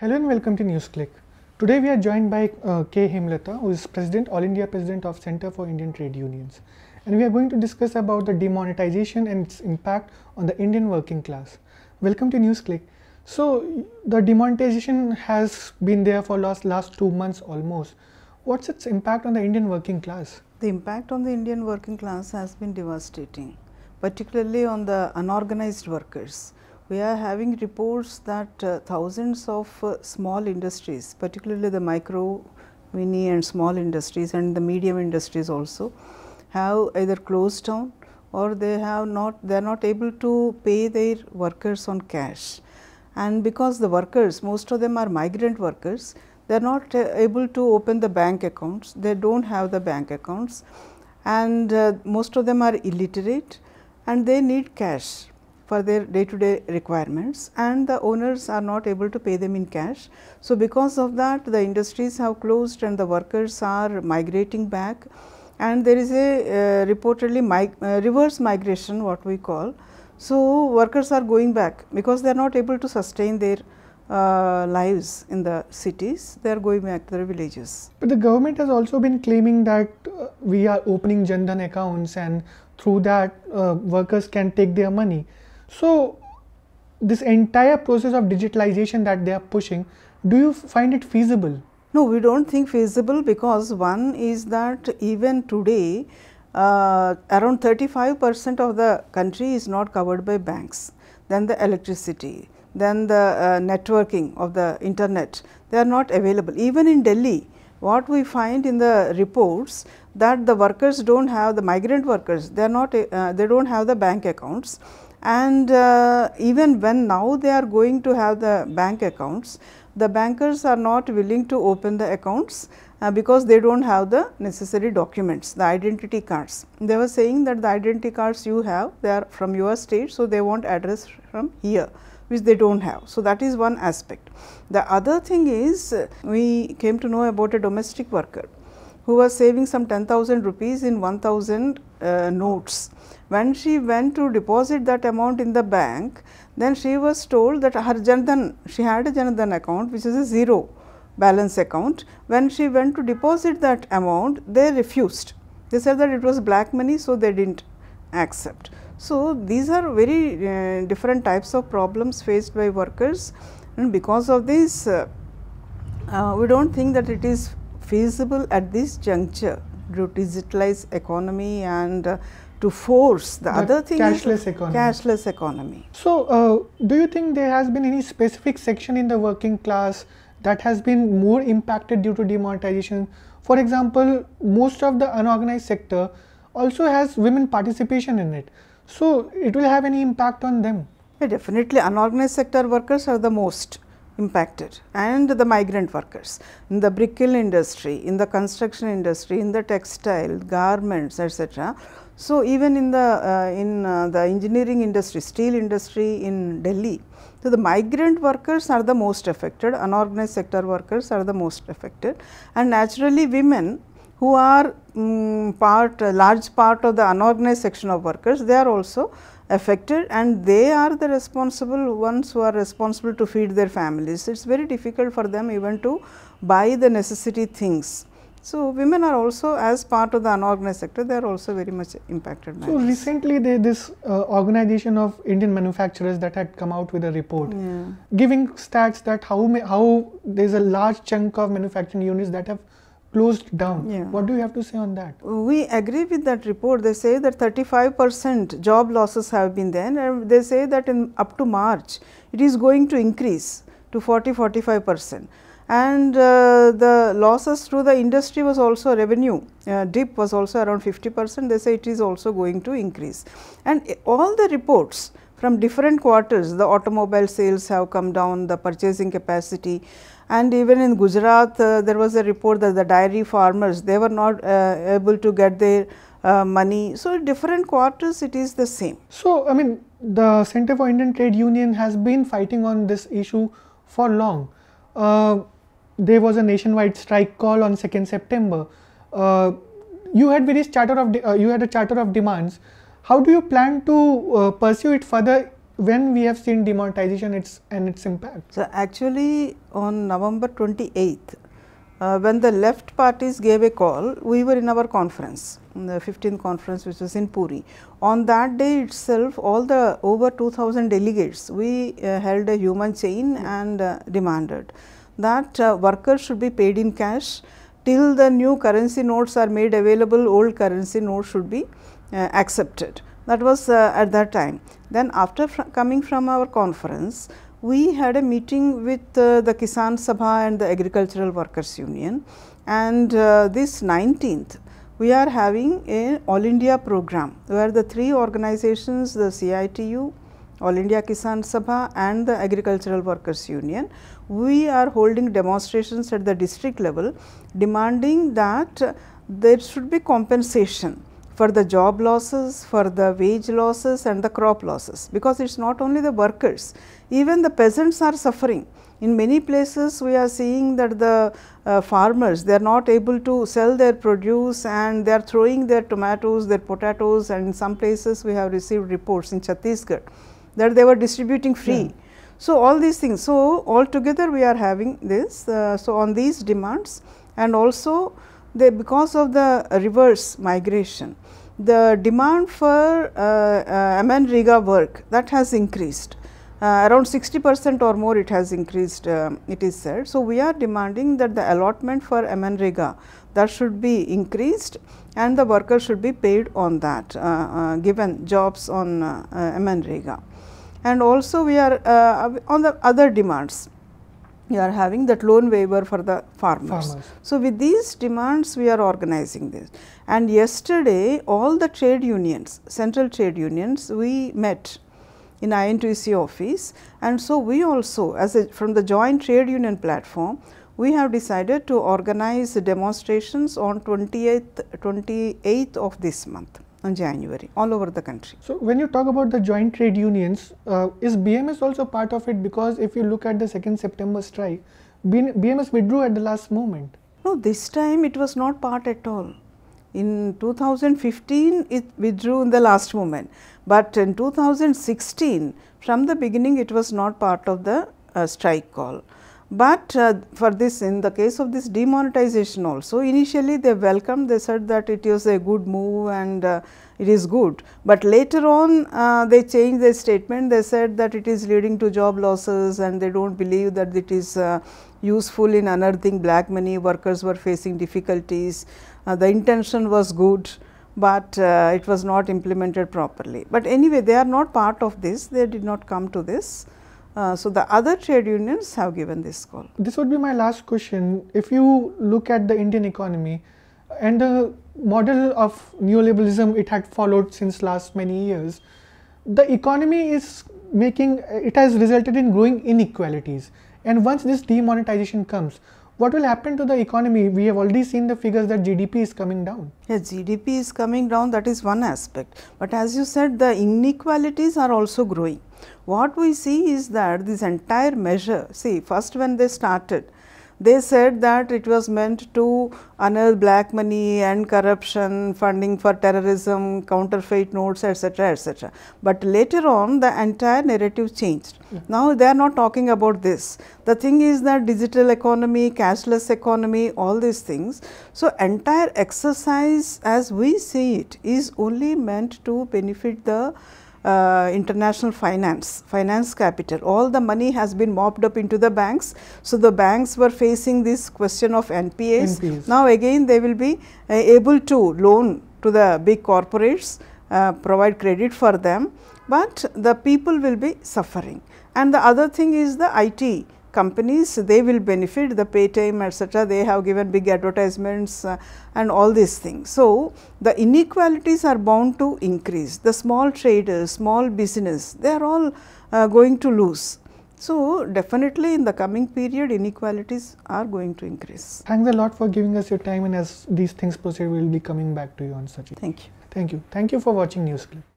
Hello and welcome to NewsClick. Today we are joined by uh, K. Hemlata, who is President, All India President of Center for Indian Trade Unions. And we are going to discuss about the demonetization and its impact on the Indian working class. Welcome to NewsClick. So the demonetization has been there for last, last two months almost. What's its impact on the Indian working class? The impact on the Indian working class has been devastating, particularly on the unorganized workers we are having reports that uh, thousands of uh, small industries, particularly the micro, mini and small industries and the medium industries also have either closed down or they have not, they are not able to pay their workers on cash. And because the workers, most of them are migrant workers, they are not uh, able to open the bank accounts, they do not have the bank accounts and uh, most of them are illiterate and they need cash for their day to day requirements and the owners are not able to pay them in cash. So, because of that the industries have closed and the workers are migrating back and there is a uh, reportedly mig uh, reverse migration what we call. So, workers are going back because they are not able to sustain their uh, lives in the cities, they are going back to their villages. But the government has also been claiming that uh, we are opening Jandan accounts and through that uh, workers can take their money. So this entire process of digitalization that they are pushing, do you find it feasible? No, we don't think feasible because one is that even today uh, around 35 percent of the country is not covered by banks, then the electricity, then the uh, networking of the internet, they are not available. Even in Delhi, what we find in the reports that the workers don't have the migrant workers, they are not, uh, they don't have the bank accounts and uh, even when now they are going to have the bank accounts, the bankers are not willing to open the accounts uh, because they do not have the necessary documents, the identity cards. They were saying that the identity cards you have, they are from your state, so they want address from here which they do not have. So, that is one aspect. The other thing is uh, we came to know about a domestic worker who was saving some 10,000 rupees in 1000 uh, notes when she went to deposit that amount in the bank, then she was told that her Janthan she had a Janthan account which is a zero balance account. When she went to deposit that amount, they refused. They said that it was black money, so they didn't accept. So, these are very uh, different types of problems faced by workers and because of this, uh, uh, we do not think that it is feasible at this juncture due to digitalized economy and uh, to force the, the other thing cashless economy. cashless economy so uh, do you think there has been any specific section in the working class that has been more impacted due to demonetization for example most of the unorganized sector also has women participation in it so it will have any impact on them yeah, definitely unorganized sector workers are the most impacted and the migrant workers in the brick kiln industry, in the construction industry, in the textile, garments etc. So, even in the uh, in uh, the engineering industry, steel industry in Delhi, so the migrant workers are the most affected, unorganized sector workers are the most affected and naturally women who are um, part uh, large part of the unorganized section of workers they are also affected and they are the responsible ones who are responsible to feed their families. It is very difficult for them even to buy the necessary things. So, women are also as part of the unorganized sector, they are also very much impacted by So, this. recently they, this uh, organization of Indian manufacturers that had come out with a report yeah. giving stats that how, how there is a large chunk of manufacturing units that have closed down. Yeah. What do you have to say on that? We agree with that report. They say that 35 percent job losses have been there and they say that in up to March it is going to increase to 40-45 percent and uh, the losses to the industry was also revenue uh, dip was also around 50 percent they say it is also going to increase and all the reports from different quarters the automobile sales have come down the purchasing capacity and even in Gujarat uh, there was a report that the dairy farmers they were not uh, able to get their uh, money. So, different quarters it is the same. So, I mean the Center for Indian Trade Union has been fighting on this issue for long. Uh, there was a nationwide strike call on 2nd September. Uh, you had various charter of uh, you had a charter of demands. How do you plan to pursue it further when we have seen demonetization its and its impact? So, actually on November 28th, uh, when the left parties gave a call, we were in our conference, in the 15th conference which was in Puri. On that day itself, all the over 2000 delegates, we uh, held a human chain and uh, demanded that uh, workers should be paid in cash till the new currency notes are made available, old currency notes should be uh, accepted that was uh, at that time. Then after fr coming from our conference, we had a meeting with uh, the Kisan Sabha and the Agricultural Workers Union and uh, this 19th we are having an All India program where the three organizations the CITU, All India Kisan Sabha and the Agricultural Workers Union, we are holding demonstrations at the district level demanding that uh, there should be compensation for the job losses, for the wage losses and the crop losses because it is not only the workers, even the peasants are suffering. In many places we are seeing that the uh, farmers they are not able to sell their produce and they are throwing their tomatoes, their potatoes and in some places we have received reports in Chhattisgarh that they were distributing free. Yeah. So, all these things. So, altogether we are having this. Uh, so, on these demands and also because of the reverse migration, the demand for uh, uh Riga work that has increased. Uh, around 60 percent or more it has increased um, it is said. So, we are demanding that the allotment for Riga that should be increased and the workers should be paid on that uh, uh, given jobs on uh, Riga. And also we are uh, on the other demands you are having that loan waiver for the farmers. farmers. So, with these demands we are organizing this and yesterday all the trade unions, central trade unions we met in INTUC office and so we also as a, from the joint trade union platform we have decided to organize demonstrations on 28th, 28th of this month on January all over the country. So, when you talk about the joint trade unions, uh, is BMS also part of it? Because if you look at the 2nd September strike, BMS withdrew at the last moment. No, this time it was not part at all. In 2015, it withdrew in the last moment, but in 2016, from the beginning, it was not part of the uh, strike call. But uh, for this in the case of this demonetization also initially they welcomed they said that it was a good move and uh, it is good. But later on uh, they changed their statement they said that it is leading to job losses and they do not believe that it is uh, useful in unearthing black money workers were facing difficulties. Uh, the intention was good but uh, it was not implemented properly. But anyway they are not part of this they did not come to this. Uh, so the other trade unions have given this call. This would be my last question. If you look at the Indian economy and the model of neoliberalism it had followed since last many years, the economy is making, it has resulted in growing inequalities. And once this demonetization comes, what will happen to the economy? We have already seen the figures that GDP is coming down. Yes, GDP is coming down, that is one aspect. But as you said, the inequalities are also growing. What we see is that this entire measure, see, first when they started, they said that it was meant to unearth black money and corruption, funding for terrorism, counterfeit notes, etc., etc. But later on, the entire narrative changed. Yeah. Now they are not talking about this. The thing is that digital economy, cashless economy, all these things. So entire exercise, as we see it, is only meant to benefit the uh, international finance, finance capital. All the money has been mopped up into the banks. So, the banks were facing this question of NPAs. NPAs. Now, again they will be uh, able to loan to the big corporates, uh, provide credit for them, but the people will be suffering. And the other thing is the IT companies they will benefit the pay time etc. they have given big advertisements uh, and all these things. So, the inequalities are bound to increase the small traders small business they are all uh, going to lose. So, definitely in the coming period inequalities are going to increase. Thanks a lot for giving us your time and as these things proceed we will be coming back to you on such. Thank you. Thank you. Thank you for watching Clip.